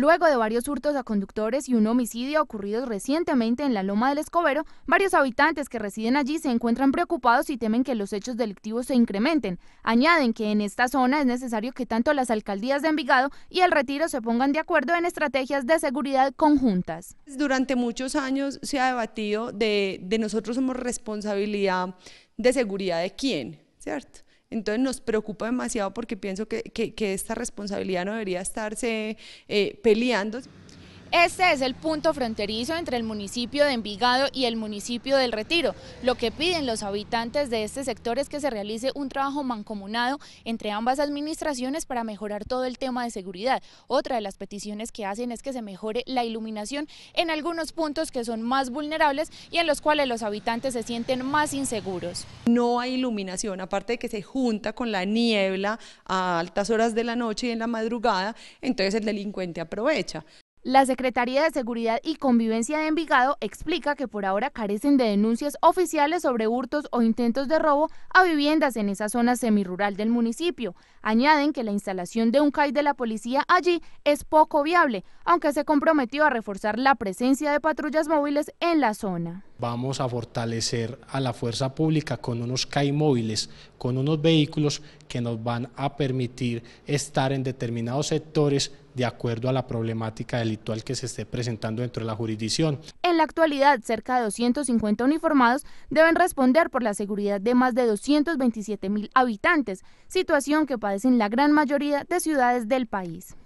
Luego de varios hurtos a conductores y un homicidio ocurridos recientemente en la Loma del Escobero, varios habitantes que residen allí se encuentran preocupados y temen que los hechos delictivos se incrementen. Añaden que en esta zona es necesario que tanto las alcaldías de Envigado y el Retiro se pongan de acuerdo en estrategias de seguridad conjuntas. Durante muchos años se ha debatido de, de nosotros somos responsabilidad de seguridad de quién, ¿cierto? Entonces nos preocupa demasiado porque pienso que, que, esta responsabilidad no debería estarse eh, peleando. Este es el punto fronterizo entre el municipio de Envigado y el municipio del Retiro. Lo que piden los habitantes de este sector es que se realice un trabajo mancomunado entre ambas administraciones para mejorar todo el tema de seguridad. Otra de las peticiones que hacen es que se mejore la iluminación en algunos puntos que son más vulnerables y en los cuales los habitantes se sienten más inseguros. No hay iluminación, aparte de que se junta con la niebla a altas horas de la noche y en la madrugada, entonces el delincuente aprovecha. La Secretaría de Seguridad y Convivencia de Envigado explica que por ahora carecen de denuncias oficiales sobre hurtos o intentos de robo a viviendas en esa zona semirural del municipio. Añaden que la instalación de un CAI de la policía allí es poco viable, aunque se comprometió a reforzar la presencia de patrullas móviles en la zona vamos a fortalecer a la fuerza pública con unos CAI móviles, con unos vehículos que nos van a permitir estar en determinados sectores de acuerdo a la problemática delictual que se esté presentando dentro de la jurisdicción. En la actualidad, cerca de 250 uniformados deben responder por la seguridad de más de 227 mil habitantes, situación que padecen la gran mayoría de ciudades del país.